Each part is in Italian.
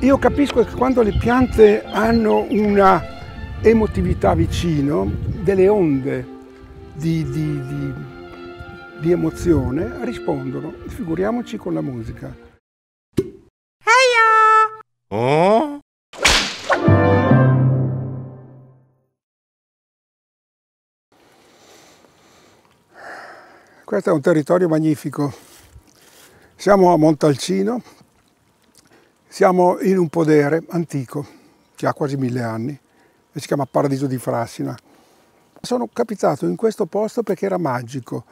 Io capisco che quando le piante hanno una emotività vicino, delle onde di, di, di, di emozione, rispondono. Figuriamoci con la musica. Heia! Oh? Questo è un territorio magnifico. Siamo a Montalcino, siamo in un podere antico, che ha quasi mille anni, e si chiama Paradiso di Frassina. Sono capitato in questo posto perché era magico.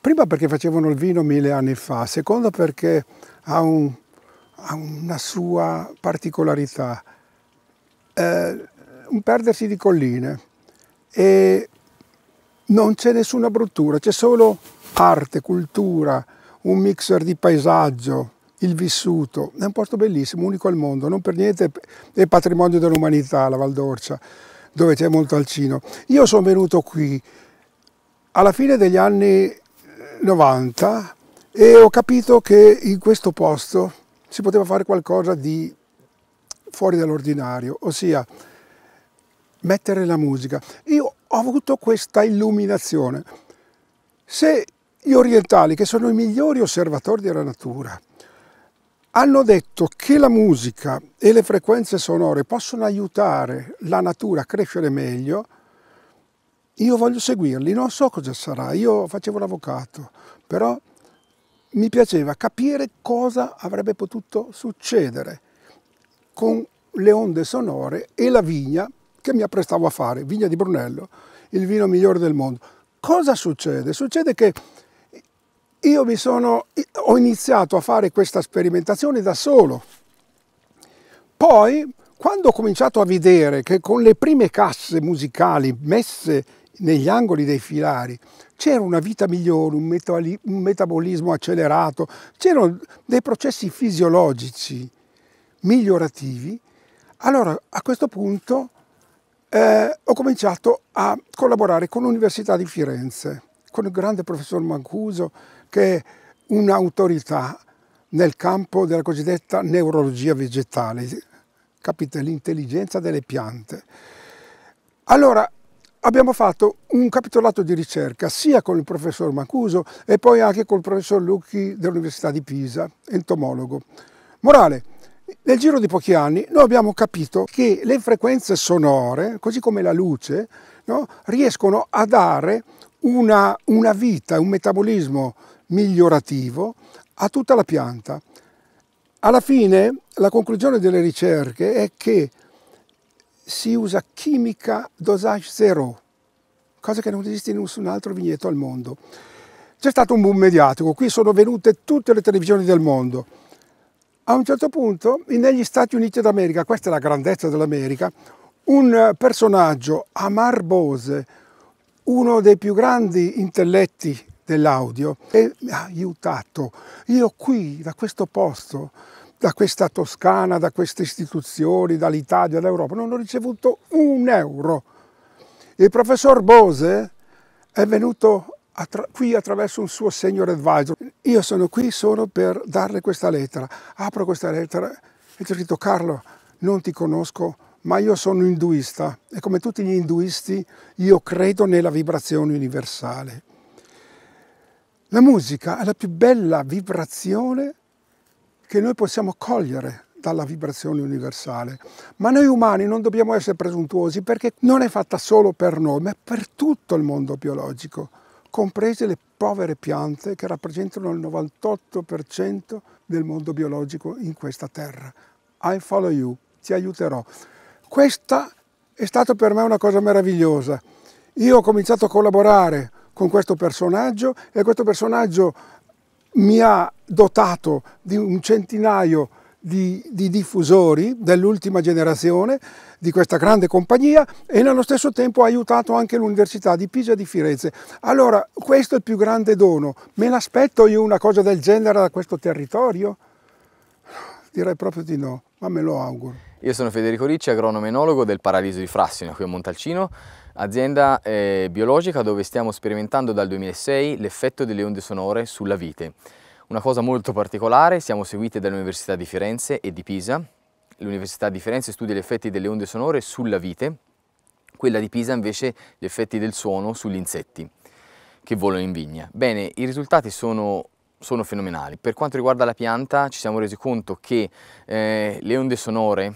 Prima perché facevano il vino mille anni fa, secondo perché ha, un, ha una sua particolarità, eh, un perdersi di colline e non c'è nessuna bruttura, c'è solo arte, cultura, un mixer di paesaggio, il vissuto. È un posto bellissimo, unico al mondo, non per niente è patrimonio dell'umanità la Valdorcia, dove c'è molto alcino. Io sono venuto qui alla fine degli anni 90 eh, e ho capito che in questo posto si poteva fare qualcosa di fuori dall'ordinario, ossia mettere la musica. Io ho avuto questa illuminazione. Se gli orientali, che sono i migliori osservatori della natura, hanno detto che la musica e le frequenze sonore possono aiutare la natura a crescere meglio, io voglio seguirli, non so cosa sarà, io facevo l'avvocato, però mi piaceva capire cosa avrebbe potuto succedere con le onde sonore e la vigna che mi apprestavo a fare, vigna di Brunello, il vino migliore del mondo. Cosa succede? Succede che io sono, ho iniziato a fare questa sperimentazione da solo. Poi, quando ho cominciato a vedere che con le prime casse musicali messe negli angoli dei filari c'era una vita migliore, un, metaboli, un metabolismo accelerato, c'erano dei processi fisiologici migliorativi, allora a questo punto eh, ho cominciato a collaborare con l'Università di Firenze, con il grande professor Mancuso che è un'autorità nel campo della cosiddetta neurologia vegetale, capite l'intelligenza delle piante. Allora, abbiamo fatto un capitolato di ricerca sia con il professor Mancuso e poi anche col professor Lucchi dell'Università di Pisa, entomologo. Morale, nel giro di pochi anni noi abbiamo capito che le frequenze sonore, così come la luce, no, riescono a dare una, una vita, un metabolismo migliorativo a tutta la pianta. Alla fine la conclusione delle ricerche è che si usa chimica dosage zero, cosa che non esiste in nessun altro vigneto al mondo. C'è stato un boom mediatico, qui sono venute tutte le televisioni del mondo. A un certo punto, negli Stati Uniti d'America, questa è la grandezza dell'America, un personaggio, Amar Bose, uno dei più grandi intelletti dell'audio e mi ha aiutato. Io qui, da questo posto, da questa Toscana, da queste istituzioni, dall'Italia, dall'Europa, non ho ricevuto un euro. Il professor Bose è venuto attra qui attraverso un suo senior advisor. Io sono qui solo per darle questa lettera. Apro questa lettera e c'è scritto Carlo, non ti conosco, ma io sono induista e come tutti gli induisti io credo nella vibrazione universale. La musica è la più bella vibrazione che noi possiamo cogliere dalla vibrazione universale. Ma noi umani non dobbiamo essere presuntuosi perché non è fatta solo per noi, ma per tutto il mondo biologico, comprese le povere piante che rappresentano il 98% del mondo biologico in questa terra. I follow you, ti aiuterò. Questa è stata per me una cosa meravigliosa. Io ho cominciato a collaborare con questo personaggio e questo personaggio mi ha dotato di un centinaio di, di diffusori dell'ultima generazione di questa grande compagnia e nello stesso tempo ha aiutato anche l'Università di Pisa e di Firenze. Allora, questo è il più grande dono. Me l'aspetto io una cosa del genere da questo territorio? Direi proprio di no, ma me lo auguro. Io sono Federico Ricci, agronomo enologo del Paradiso di Frassino qui a Montalcino azienda eh, biologica dove stiamo sperimentando dal 2006 l'effetto delle onde sonore sulla vite. Una cosa molto particolare, siamo seguiti dall'Università di Firenze e di Pisa. L'Università di Firenze studia gli effetti delle onde sonore sulla vite, quella di Pisa invece gli effetti del suono sugli insetti che volano in vigna. Bene, i risultati sono sono fenomenali. Per quanto riguarda la pianta ci siamo resi conto che eh, le onde sonore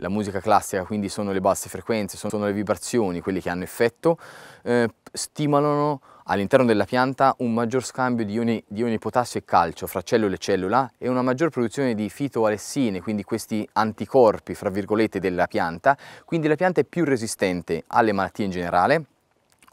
la musica classica quindi sono le basse frequenze, sono le vibrazioni, quelle che hanno effetto, eh, stimolano all'interno della pianta un maggior scambio di ioni, di ioni, potassio e calcio fra cellula e cellula e una maggior produzione di fitoalessine, quindi questi anticorpi, fra virgolette, della pianta, quindi la pianta è più resistente alle malattie in generale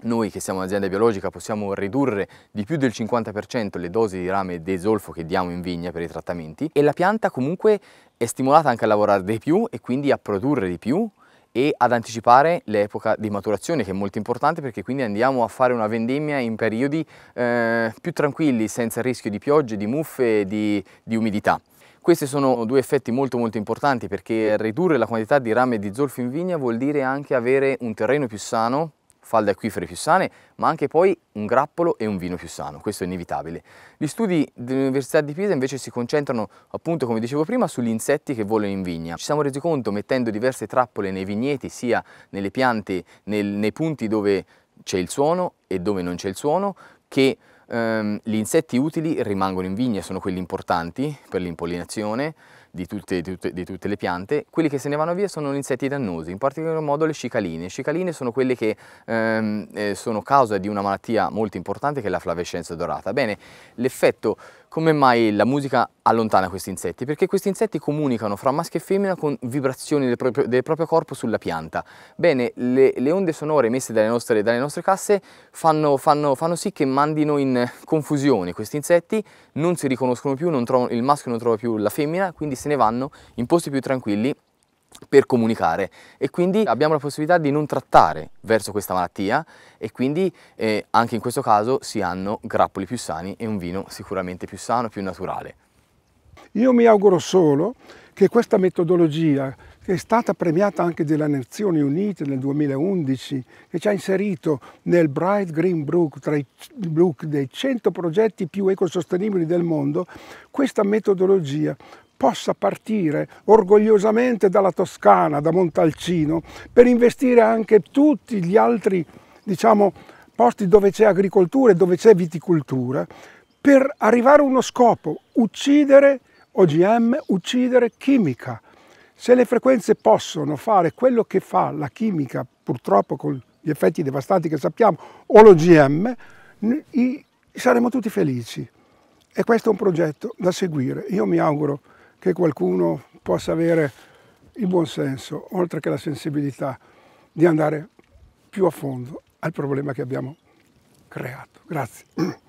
noi che siamo un'azienda biologica possiamo ridurre di più del 50% le dosi di rame desolfo che diamo in vigna per i trattamenti e la pianta comunque è stimolata anche a lavorare di più e quindi a produrre di più e ad anticipare l'epoca di maturazione che è molto importante perché quindi andiamo a fare una vendemmia in periodi eh, più tranquilli senza rischio di piogge, di muffe, di, di umidità. Questi sono due effetti molto molto importanti perché ridurre la quantità di rame di zolfo in vigna vuol dire anche avere un terreno più sano falde acquifere più sane, ma anche poi un grappolo e un vino più sano, questo è inevitabile. Gli studi dell'Università di Pisa invece si concentrano appunto, come dicevo prima, sugli insetti che volano in vigna. Ci siamo resi conto mettendo diverse trappole nei vigneti, sia nelle piante, nel, nei punti dove c'è il suono e dove non c'è il suono, che ehm, gli insetti utili rimangono in vigna, sono quelli importanti per l'impollinazione, di tutte, di, tutte, di tutte, le piante, quelli che se ne vanno via sono gli insetti dannosi, in particolar modo le cicaline. Le cicaline sono quelle che ehm, eh, sono causa di una malattia molto importante che è la flavescenza dorata. Bene, l'effetto come mai la musica allontana questi insetti? Perché questi insetti comunicano fra maschio e femmina con vibrazioni del proprio, del proprio corpo sulla pianta. Bene, le, le onde sonore emesse dalle nostre, dalle nostre casse fanno, fanno, fanno, sì che mandino in confusione questi insetti, non si riconoscono più, trovano, il maschio non trova più la femmina, quindi se ne vanno in posti più tranquilli per comunicare e quindi abbiamo la possibilità di non trattare verso questa malattia e quindi eh, anche in questo caso si hanno grappoli più sani e un vino sicuramente più sano, più naturale. Io mi auguro solo che questa metodologia, che è stata premiata anche dalle Nazioni Unite nel 2011, che ci ha inserito nel Bright Green Brook, tra i book dei 100 progetti più ecosostenibili del mondo, questa metodologia possa partire orgogliosamente dalla Toscana, da Montalcino, per investire anche tutti gli altri diciamo, posti dove c'è agricoltura e dove c'è viticoltura, per arrivare a uno scopo, uccidere OGM, uccidere chimica. Se le frequenze possono fare quello che fa la chimica, purtroppo con gli effetti devastanti che sappiamo, o l'OGM, saremo tutti felici. E questo è un progetto da seguire. Io mi auguro che qualcuno possa avere il buon senso, oltre che la sensibilità, di andare più a fondo al problema che abbiamo creato. Grazie.